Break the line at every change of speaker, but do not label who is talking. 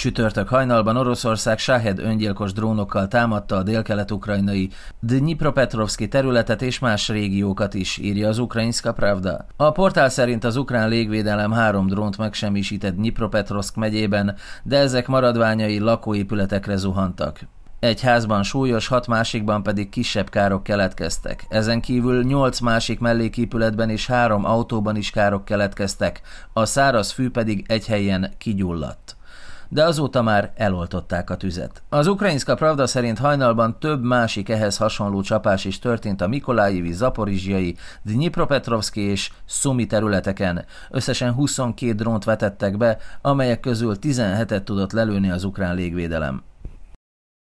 Csütörtök hajnalban Oroszország Sáhed öngyilkos drónokkal támadta a délkelet-ukrajnai Dnipropetrovszki területet és más régiókat is, írja az Ukrajinska Pravda. A portál szerint az ukrán légvédelem három drónt megsemmisített Dnipropetrovsk megyében, de ezek maradványai lakóépületekre zuhantak. Egy házban súlyos, hat másikban pedig kisebb károk keletkeztek. Ezen kívül nyolc másik melléképületben és három autóban is károk keletkeztek, a száraz fű pedig egy helyen kigyulladt de azóta már eloltották a tüzet. Az ukrajinszka Pravda szerint hajnalban több másik ehhez hasonló csapás is történt a Mikolájivi, Zaporizsiai, Dnipropetrovszki és Szumi területeken. Összesen 22 drónt vetettek be, amelyek közül 17-et tudott lelőni az ukrán légvédelem.